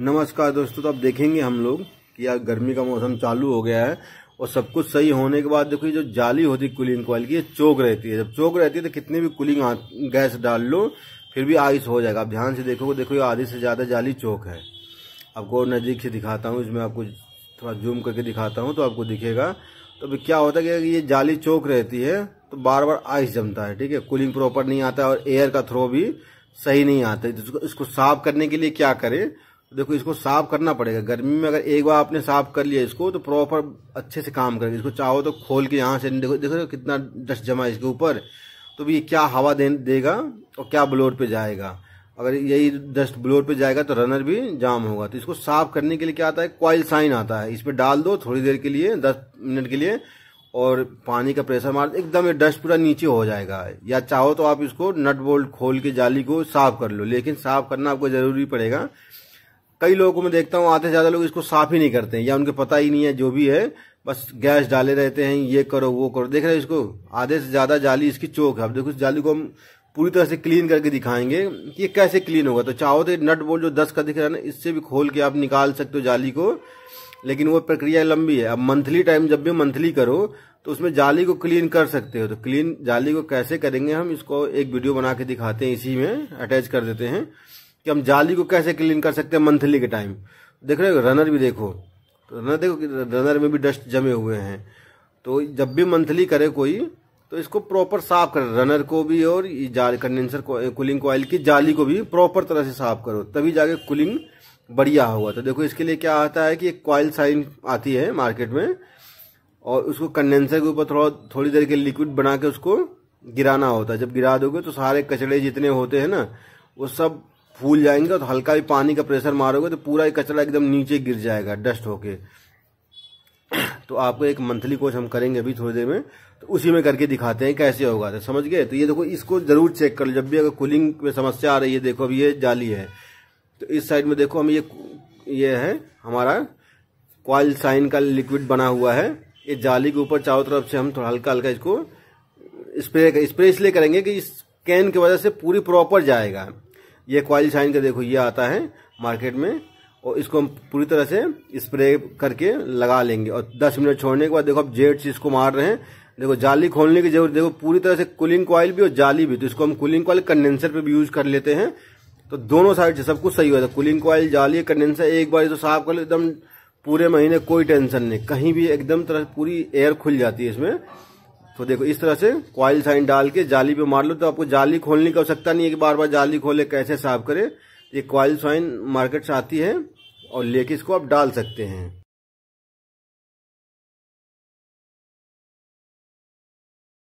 नमस्कार दोस्तों तो अब देखेंगे हम लोग कि यार गर्मी का मौसम चालू हो गया है और सब कुछ सही होने के बाद देखो ये जो जाली होती है कूलिंग कॉयल की ये चौक रहती है जब चौक रहती है तो कितनी भी कूलिंग गैस डाल लो फिर भी आइस हो जाएगा आप ध्यान से देखोगे देखो ये आधी से ज़्यादा जाली चौक है आपको नज़दीक से दिखाता हूँ इसमें आपको थोड़ा जूम करके दिखाता हूँ तो आपको दिखेगा तो अभी क्या होता है कि ये जाली चौक रहती है तो बार बार आइस जमता है ठीक है कूलिंग प्रॉपर नहीं आता और एयर का थ्रो भी सही नहीं आता तो इसको साफ करने के लिए क्या करें देखो इसको साफ करना पड़ेगा गर्मी में अगर एक बार आपने साफ कर लिया इसको तो प्रॉपर अच्छे से काम करेगा इसको चाहो तो खोल के यहाँ से देखो देखो कितना डस्ट जमा इसके ऊपर तो ये क्या हवा दे देगा और क्या ब्लोर पे जाएगा अगर यही डस्ट ब्लोर पे जाएगा तो रनर भी जाम होगा तो इसको साफ करने के लिए क्या आता है क्वाइल साइन आता है इस पर डाल दो थोड़ी देर के लिए दस मिनट के लिए और पानी का प्रेशर मार एकदम ये डस्ट पूरा नीचे हो जाएगा या चाहो तो आप इसको नट बोल्ट खोल के जाली को साफ कर लो लेकिन साफ करना आपको जरूरी पड़ेगा कई लोगों को मैं देखता हूँ आधे ज्यादा लोग इसको साफ ही नहीं करते हैं या उनके पता ही नहीं है जो भी है बस गैस डाले रहते हैं ये करो वो करो देख रहे हैं इसको आधे से ज्यादा जाली इसकी चोक है अब देखो इस जाली को हम पूरी तरह से क्लीन करके दिखाएंगे कि ये कैसे क्लीन होगा तो चाहो तो नट बोल्ट जो दस का दिख रहा है ना इससे भी खोल के आप निकाल सकते हो जाली को लेकिन वो प्रक्रिया लंबी है अब मंथली टाइम जब भी मंथली करो तो उसमें जाली को क्लीन कर सकते हो तो क्लीन जाली को कैसे करेंगे हम इसको एक वीडियो बना के दिखाते हैं इसी में अटैच कर देते हैं कि हम जाली को कैसे क्लीन कर सकते हैं मंथली के टाइम देख रहे हो रनर भी देखो रनर तो देखो कि रनर में भी डस्ट जमे हुए हैं तो जब भी मंथली करे कोई तो इसको प्रॉपर साफ कर रनर को भी और जाल कंडेंसर कूलिंग कॉयल की जाली को भी प्रॉपर तरह से साफ करो तभी जाके कूलिंग बढ़िया होगा तो देखो इसके लिए क्या आता है कि एक कॉयल साइन आती है मार्केट में और उसको कंडेंसर के ऊपर थोड़ा थोड़ी देर के लिक्विड बना के उसको गिराना होता है जब गिरा दोगे तो सारे कचड़े जितने होते हैं ना वो सब फूल जाएंगे तो हल्का भी पानी का प्रेशर मारोगे तो पूरा कचरा एकदम नीचे गिर जाएगा डस्ट होके तो आपको एक मंथली कोर्स हम करेंगे अभी थोड़ी देर में तो उसी में करके दिखाते हैं कैसे होगा तो समझ गए तो ये देखो इसको जरूर चेक कर लो जब भी अगर कूलिंग में समस्या आ रही है देखो अब ये जाली है तो इस साइड में देखो हम ये ये है हमारा क्वाल साइन का लिक्विड बना हुआ है ये जाली के ऊपर चारों तरफ से हम थोड़ा हल्का हल्का इसको स्प्रे स्प्रे इसलिए करेंगे कि इस कैन की वजह से पूरी प्रॉपर जाएगा ये क्वाइल साइन का देखो ये आता है मार्केट में और इसको हम पूरी तरह से स्प्रे करके लगा लेंगे और 10 मिनट छोड़ने के बाद देखो अब जेड से इसको मार रहे हैं देखो जाली खोलने की जरूरत देखो पूरी तरह से कूलिंग क्वाइल भी और जाली भी तो इसको हम कूलिंग क्वाइल कंडेंसर पे भी यूज कर लेते हैं तो दोनों साइड से सब कुछ सही हो जाता है कूलिंग क्वाइल जाली कंडेंसर एक बार तो साफ कर लो एकदम पूरे महीने कोई टेंशन नहीं कहीं भी एकदम तरह पूरी एयर खुल जाती है इसमें तो देखो इस तरह से क्वाइल साइन डाल के जाली पे मार लो तो आपको जाली खोलने की आवश्यकता नहीं है कि बार बार जाली खोले कैसे साफ करे ये क्वाइल साइन मार्केट से आती है और लेके इसको आप डाल सकते हैं